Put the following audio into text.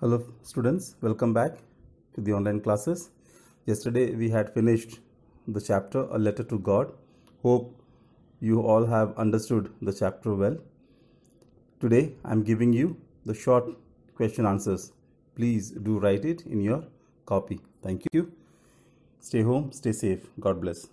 hello students welcome back to the online classes yesterday we had finished the chapter a letter to god hope you all have understood the chapter well today i'm giving you the short question answers please do write it in your copy thank you stay home stay safe god bless